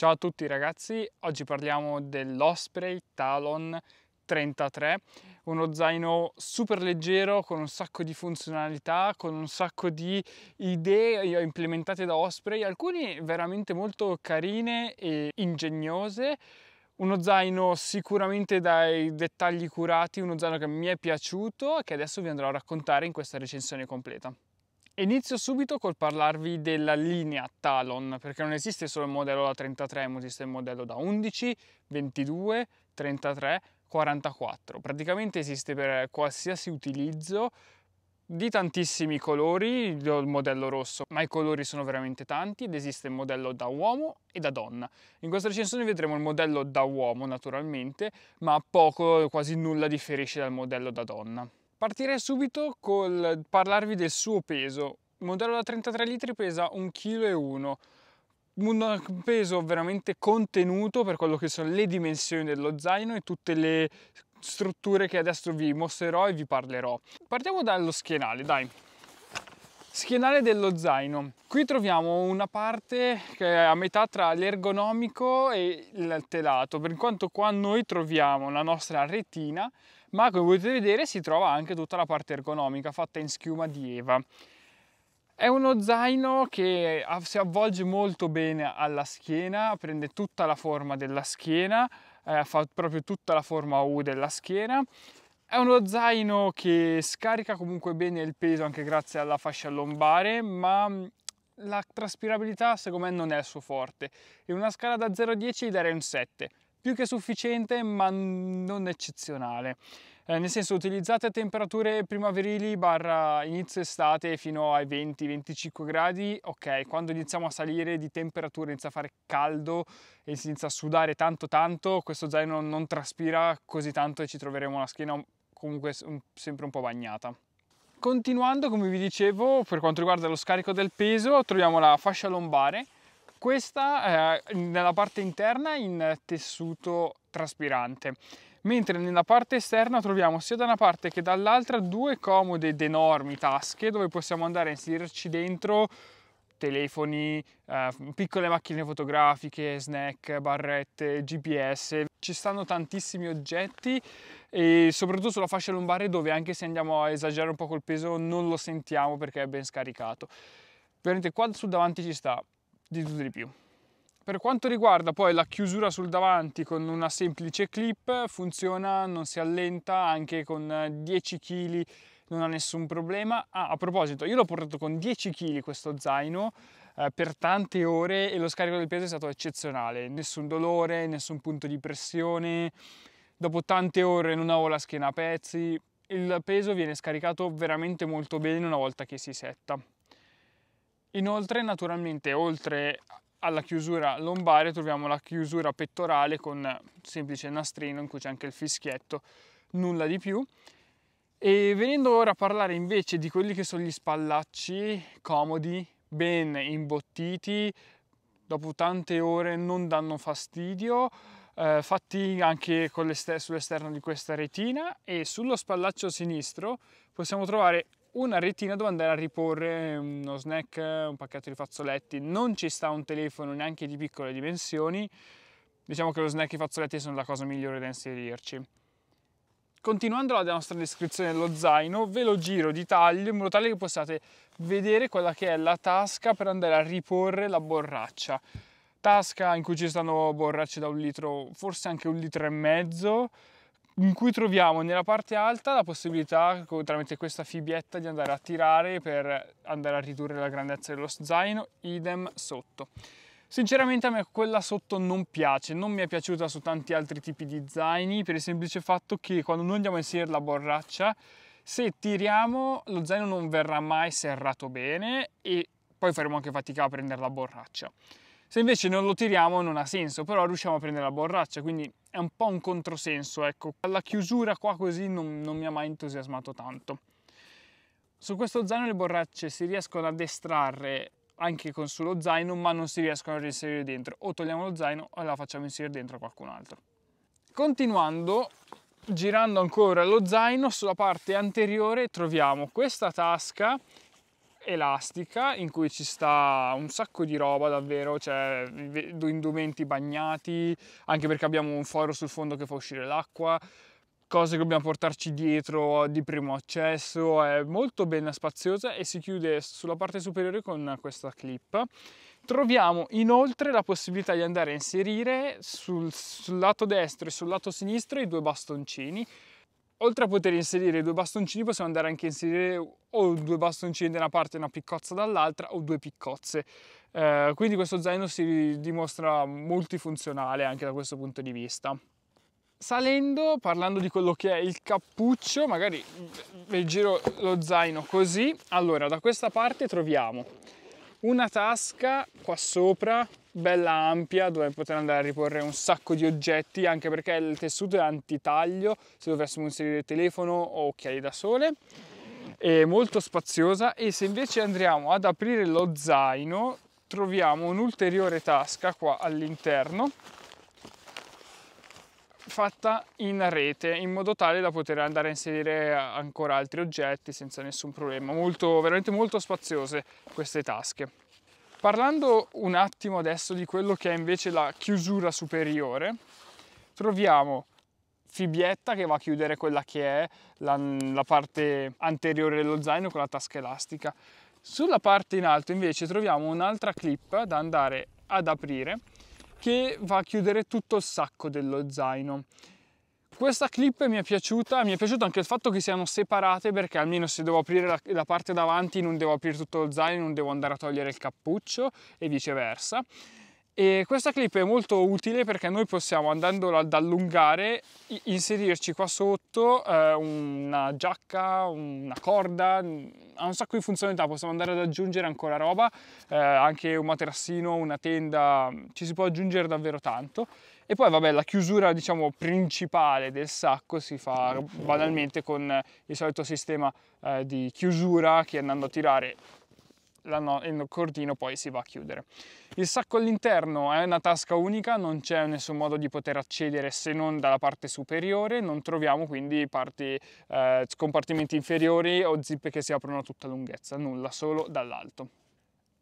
Ciao a tutti ragazzi, oggi parliamo dell'Osprey Talon 33, uno zaino super leggero con un sacco di funzionalità, con un sacco di idee implementate da Osprey, alcune veramente molto carine e ingegnose. Uno zaino sicuramente dai dettagli curati, uno zaino che mi è piaciuto e che adesso vi andrò a raccontare in questa recensione completa. Inizio subito col parlarvi della linea Talon, perché non esiste solo il modello da 33, ma esiste il modello da 11, 22, 33, 44. Praticamente esiste per qualsiasi utilizzo di tantissimi colori, il modello rosso, ma i colori sono veramente tanti ed esiste il modello da uomo e da donna. In questa recensione vedremo il modello da uomo naturalmente, ma poco, quasi nulla differisce dal modello da donna. Partirei subito col parlarvi del suo peso. Il modello da 33 litri pesa 1,1 kg, un peso veramente contenuto per quello che sono le dimensioni dello zaino e tutte le strutture che adesso vi mostrerò e vi parlerò. Partiamo dallo schienale, dai. Schienale dello zaino. Qui troviamo una parte che è a metà tra l'ergonomico e il telato, per quanto qua noi troviamo la nostra retina ma come potete vedere si trova anche tutta la parte ergonomica fatta in schiuma di Eva. È uno zaino che si avvolge molto bene alla schiena, prende tutta la forma della schiena, eh, fa proprio tutta la forma U della schiena. È uno zaino che scarica comunque bene il peso anche grazie alla fascia lombare, ma mm, la traspirabilità secondo me non è il suo forte. In una scala da 0 a 10 gli darei un 7 più che sufficiente ma non eccezionale. Eh, nel senso utilizzate a temperature primaverili barra inizio estate fino ai 20-25 gradi, ok, quando iniziamo a salire di temperatura inizia a fare caldo e si inizia a sudare tanto tanto, questo zaino non traspira così tanto e ci troveremo la schiena comunque sempre un po' bagnata. Continuando, come vi dicevo, per quanto riguarda lo scarico del peso, troviamo la fascia lombare questa eh, nella parte interna in tessuto traspirante, mentre nella parte esterna troviamo sia da una parte che dall'altra due comode ed enormi tasche dove possiamo andare a inserirci dentro telefoni, eh, piccole macchine fotografiche, snack, barrette, GPS. Ci stanno tantissimi oggetti e soprattutto sulla fascia lombare dove anche se andiamo a esagerare un po' col peso non lo sentiamo perché è ben scaricato. Veramente qua sul davanti ci sta di tutto di più. Per quanto riguarda poi la chiusura sul davanti con una semplice clip, funziona, non si allenta, anche con 10 eh, kg non ha nessun problema. Ah, a proposito, io l'ho portato con 10 kg questo zaino eh, per tante ore e lo scarico del peso è stato eccezionale, nessun dolore, nessun punto di pressione. Dopo tante ore non avevo la schiena a pezzi, il peso viene scaricato veramente molto bene una volta che si setta. Inoltre naturalmente oltre alla chiusura lombare troviamo la chiusura pettorale con semplice nastrino in cui c'è anche il fischietto, nulla di più. E venendo ora a parlare invece di quelli che sono gli spallacci comodi, ben imbottiti, dopo tante ore non danno fastidio, eh, fatti anche sull'esterno di questa retina e sullo spallaccio sinistro possiamo trovare una retina dove andare a riporre ehm, uno snack, un pacchetto di fazzoletti, non ci sta un telefono neanche di piccole dimensioni, diciamo che lo snack e i fazzoletti sono la cosa migliore da inserirci. Continuando la nostra descrizione dello zaino, ve lo giro di taglio in modo tale che possiate vedere quella che è la tasca per andare a riporre la borraccia. Tasca in cui ci stanno borracce da un litro, forse anche un litro e mezzo, in cui troviamo nella parte alta la possibilità tramite questa fibietta di andare a tirare per andare a ridurre la grandezza dello zaino, idem sotto. Sinceramente a me quella sotto non piace, non mi è piaciuta su tanti altri tipi di zaini per il semplice fatto che quando noi andiamo a inserire la borraccia, se tiriamo lo zaino non verrà mai serrato bene e poi faremo anche fatica a prendere la borraccia. Se invece non lo tiriamo non ha senso, però riusciamo a prendere la borraccia, quindi è un po' un controsenso, ecco. La chiusura qua così non, non mi ha mai entusiasmato tanto. Su questo zaino le borracce si riescono ad estrarre anche con sullo zaino, ma non si riescono a reinserire dentro. O togliamo lo zaino o la facciamo inserire dentro a qualcun altro. Continuando, girando ancora lo zaino, sulla parte anteriore troviamo questa tasca elastica in cui ci sta un sacco di roba davvero, cioè indumenti bagnati, anche perché abbiamo un foro sul fondo che fa uscire l'acqua, cose che dobbiamo portarci dietro di primo accesso, è molto bella spaziosa e si chiude sulla parte superiore con questa clip. Troviamo inoltre la possibilità di andare a inserire sul, sul lato destro e sul lato sinistro i due bastoncini oltre a poter inserire due bastoncini possiamo andare anche a inserire o due bastoncini da una parte e una piccozza dall'altra o due piccozze eh, quindi questo zaino si dimostra multifunzionale anche da questo punto di vista salendo parlando di quello che è il cappuccio magari vi giro lo zaino così allora da questa parte troviamo una tasca qua sopra bella ampia dove poter andare a riporre un sacco di oggetti anche perché il tessuto è antitaglio se dovessimo inserire telefono o occhiali da sole è molto spaziosa e se invece andiamo ad aprire lo zaino troviamo un'ulteriore tasca qua all'interno fatta in rete in modo tale da poter andare a inserire ancora altri oggetti senza nessun problema molto veramente molto spaziose queste tasche Parlando un attimo adesso di quello che è invece la chiusura superiore, troviamo Fibietta che va a chiudere quella che è la, la parte anteriore dello zaino con la tasca elastica. Sulla parte in alto invece troviamo un'altra clip da andare ad aprire che va a chiudere tutto il sacco dello zaino questa clip mi è piaciuta, mi è piaciuto anche il fatto che siano separate perché almeno se devo aprire la, la parte davanti non devo aprire tutto lo zaino, non devo andare a togliere il cappuccio e viceversa. E questa clip è molto utile perché noi possiamo andandola ad allungare inserirci qua sotto eh, una giacca, una corda, ha un sacco di funzionalità, possiamo andare ad aggiungere ancora roba, eh, anche un materassino, una tenda, ci si può aggiungere davvero tanto. E poi vabbè la chiusura diciamo principale del sacco si fa banalmente con il solito sistema eh, di chiusura che andando a tirare no- il cordino poi si va a chiudere. Il sacco all'interno è una tasca unica, non c'è nessun modo di poter accedere se non dalla parte superiore, non troviamo quindi parti, eh, compartimenti inferiori o zip che si aprono a tutta lunghezza, nulla, solo dall'alto.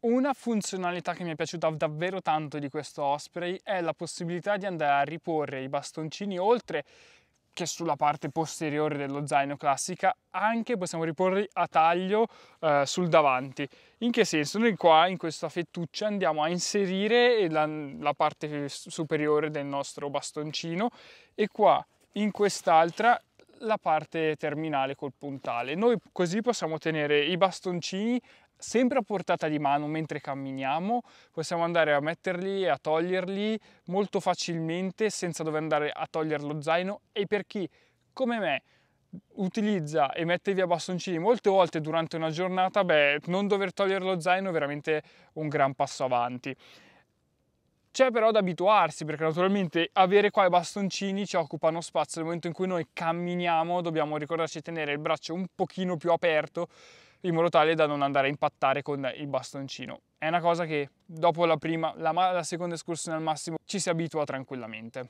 Una funzionalità che mi è piaciuta davvero tanto di questo Osprey è la possibilità di andare a riporre i bastoncini oltre che sulla parte posteriore dello zaino classica, anche possiamo riporli a taglio eh, sul davanti. In che senso? Noi qua in questa fettuccia andiamo a inserire la, la parte superiore del nostro bastoncino e qua in quest'altra la parte terminale col puntale. Noi così possiamo tenere i bastoncini sempre a portata di mano mentre camminiamo, possiamo andare a metterli e a toglierli molto facilmente senza dover andare a togliere lo zaino e per chi come me utilizza e mette via bastoncini molte volte durante una giornata, beh, non dover togliere lo zaino è veramente un gran passo avanti. C'è però da abituarsi perché naturalmente avere qua i bastoncini ci occupano spazio nel momento in cui noi camminiamo dobbiamo ricordarci di tenere il braccio un pochino più aperto in modo tale da non andare a impattare con il bastoncino. È una cosa che dopo la prima, la, la seconda escursione al massimo ci si abitua tranquillamente.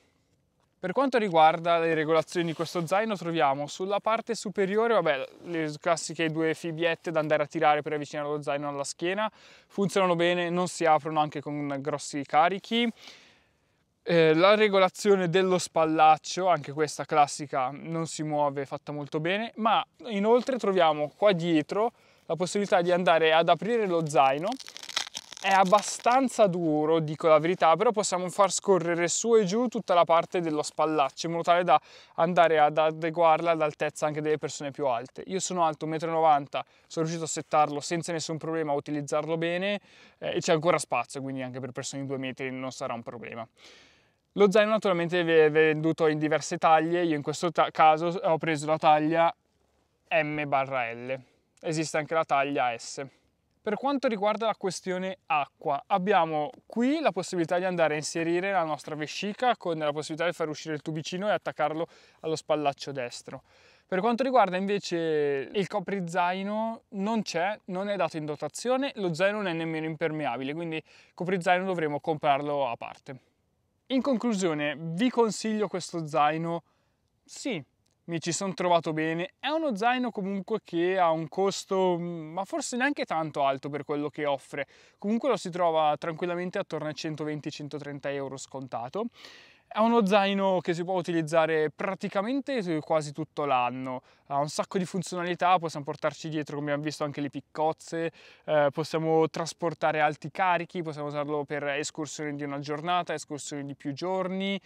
Per quanto riguarda le regolazioni di questo zaino troviamo sulla parte superiore vabbè, le classiche due fibiette da andare a tirare per avvicinare lo zaino alla schiena, funzionano bene, non si aprono anche con grossi carichi. Eh, la regolazione dello spallaccio, anche questa classica non si muove, fatta molto bene, ma inoltre troviamo qua dietro la possibilità di andare ad aprire lo zaino è abbastanza duro, dico la verità, però possiamo far scorrere su e giù tutta la parte dello spallaccio in modo tale da andare ad adeguarla all'altezza anche delle persone più alte. Io sono alto 1,90 m, sono riuscito a settarlo senza nessun problema, a utilizzarlo bene eh, e c'è ancora spazio, quindi anche per persone di 2 metri non sarà un problema. Lo zaino naturalmente viene venduto in diverse taglie, io in questo caso ho preso la taglia M-L esiste anche la taglia S. Per quanto riguarda la questione acqua, abbiamo qui la possibilità di andare a inserire la nostra vescica con la possibilità di far uscire il tubicino e attaccarlo allo spallaccio destro. Per quanto riguarda invece il coprizaino non c'è, non è dato in dotazione, lo zaino non è nemmeno impermeabile, quindi il coprizaino dovremo comprarlo a parte. In conclusione, vi consiglio questo zaino? Sì, mi ci sono trovato bene. È uno zaino comunque che ha un costo, mm, ma forse neanche tanto alto per quello che offre. Comunque lo si trova tranquillamente attorno ai 120-130 euro scontato. È uno zaino che si può utilizzare praticamente quasi tutto l'anno, ha un sacco di funzionalità, possiamo portarci dietro come abbiamo visto anche le piccozze, eh, possiamo trasportare alti carichi, possiamo usarlo per escursioni di una giornata, escursioni di più giorni,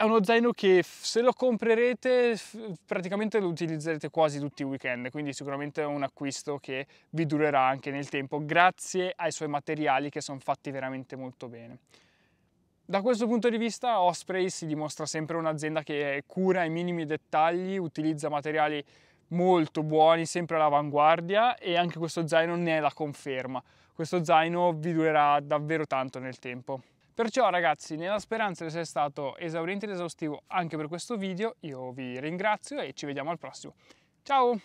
è uno zaino che se lo comprerete praticamente lo utilizzerete quasi tutti i weekend, quindi sicuramente è un acquisto che vi durerà anche nel tempo grazie ai suoi materiali che sono fatti veramente molto bene. Da questo punto di vista Osprey si dimostra sempre un'azienda che cura i minimi dettagli, utilizza materiali molto buoni, sempre all'avanguardia e anche questo zaino ne è la conferma. Questo zaino vi durerà davvero tanto nel tempo. Perciò ragazzi, nella speranza di essere stato esauriente ed esaustivo anche per questo video, io vi ringrazio e ci vediamo al prossimo. Ciao!